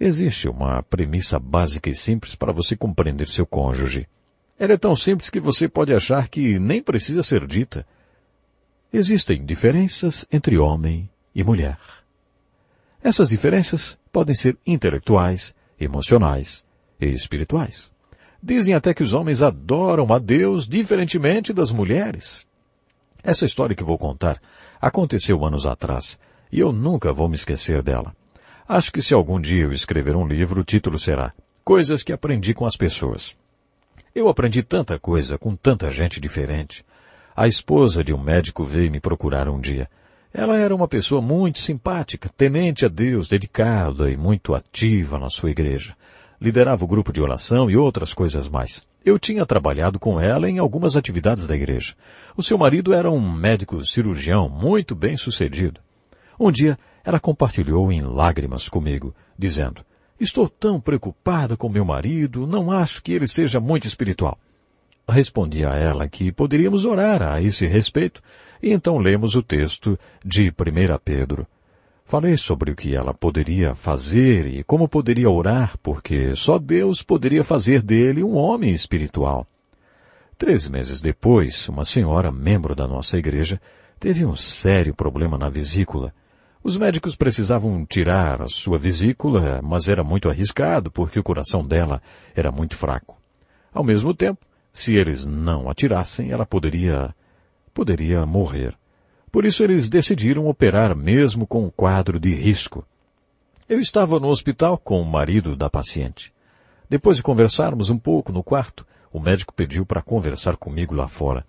Existe uma premissa básica e simples para você compreender seu cônjuge. Ela é tão simples que você pode achar que nem precisa ser dita. Existem diferenças entre homem e mulher. Essas diferenças podem ser intelectuais, emocionais e espirituais. Dizem até que os homens adoram a Deus diferentemente das mulheres. Essa história que vou contar aconteceu anos atrás e eu nunca vou me esquecer dela. Acho que se algum dia eu escrever um livro, o título será Coisas que aprendi com as pessoas. Eu aprendi tanta coisa com tanta gente diferente. A esposa de um médico veio me procurar um dia. Ela era uma pessoa muito simpática, temente a Deus, dedicada e muito ativa na sua igreja. Liderava o grupo de oração e outras coisas mais. Eu tinha trabalhado com ela em algumas atividades da igreja. O seu marido era um médico cirurgião muito bem sucedido. Um dia, ela compartilhou em lágrimas comigo, dizendo, Estou tão preocupada com meu marido, não acho que ele seja muito espiritual. Respondi a ela que poderíamos orar a esse respeito, e então lemos o texto de 1 Pedro. Falei sobre o que ela poderia fazer e como poderia orar, porque só Deus poderia fazer dele um homem espiritual. Três meses depois, uma senhora, membro da nossa igreja, teve um sério problema na vesícula os médicos precisavam tirar a sua vesícula, mas era muito arriscado porque o coração dela era muito fraco. Ao mesmo tempo, se eles não atirassem, ela poderia poderia morrer. Por isso eles decidiram operar mesmo com o quadro de risco. Eu estava no hospital com o marido da paciente. Depois de conversarmos um pouco no quarto, o médico pediu para conversar comigo lá fora.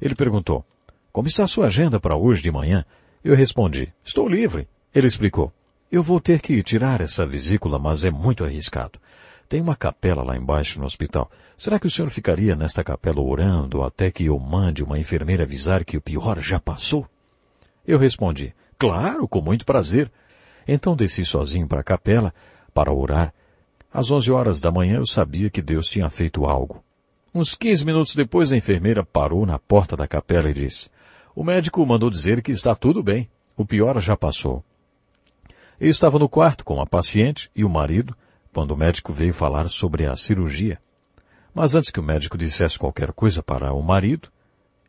Ele perguntou: Como está a sua agenda para hoje de manhã? Eu respondi, estou livre. Ele explicou, eu vou ter que tirar essa vesícula, mas é muito arriscado. Tem uma capela lá embaixo no hospital. Será que o senhor ficaria nesta capela orando até que eu mande uma enfermeira avisar que o pior já passou? Eu respondi, claro, com muito prazer. Então desci sozinho para a capela para orar. Às onze horas da manhã eu sabia que Deus tinha feito algo. Uns quinze minutos depois a enfermeira parou na porta da capela e disse, o médico mandou dizer que está tudo bem. O pior já passou. Eu estava no quarto com a paciente e o marido quando o médico veio falar sobre a cirurgia. Mas antes que o médico dissesse qualquer coisa para o marido,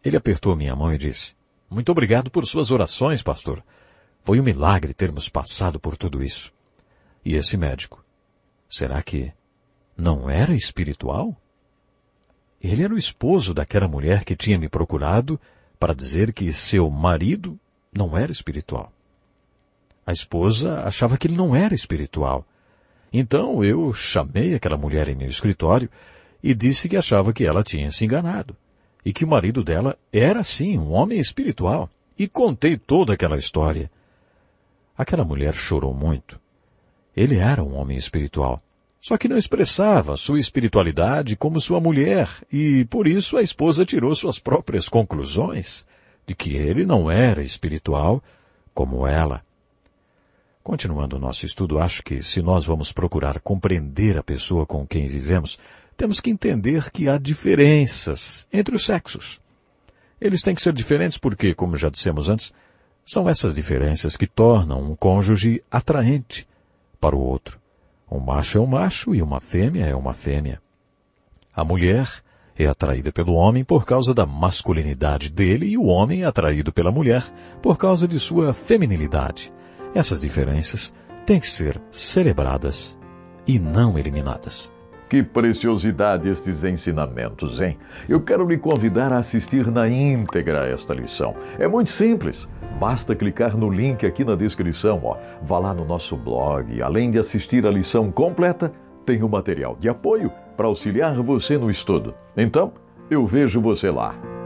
ele apertou minha mão e disse, Muito obrigado por suas orações, pastor. Foi um milagre termos passado por tudo isso. E esse médico? Será que não era espiritual? Ele era o esposo daquela mulher que tinha me procurado para dizer que seu marido não era espiritual. A esposa achava que ele não era espiritual. Então eu chamei aquela mulher em meu escritório e disse que achava que ela tinha se enganado e que o marido dela era sim um homem espiritual e contei toda aquela história. Aquela mulher chorou muito. Ele era um homem espiritual só que não expressava sua espiritualidade como sua mulher e, por isso, a esposa tirou suas próprias conclusões de que ele não era espiritual como ela. Continuando o nosso estudo, acho que se nós vamos procurar compreender a pessoa com quem vivemos, temos que entender que há diferenças entre os sexos. Eles têm que ser diferentes porque, como já dissemos antes, são essas diferenças que tornam um cônjuge atraente para o outro. Um macho é um macho e uma fêmea é uma fêmea. A mulher é atraída pelo homem por causa da masculinidade dele e o homem é atraído pela mulher por causa de sua feminilidade. Essas diferenças têm que ser celebradas e não eliminadas. Que preciosidade estes ensinamentos, hein? Eu quero lhe convidar a assistir na íntegra esta lição. É muito simples. Basta clicar no link aqui na descrição, ó. Vá lá no nosso blog. Além de assistir a lição completa, tem o um material de apoio para auxiliar você no estudo. Então, eu vejo você lá.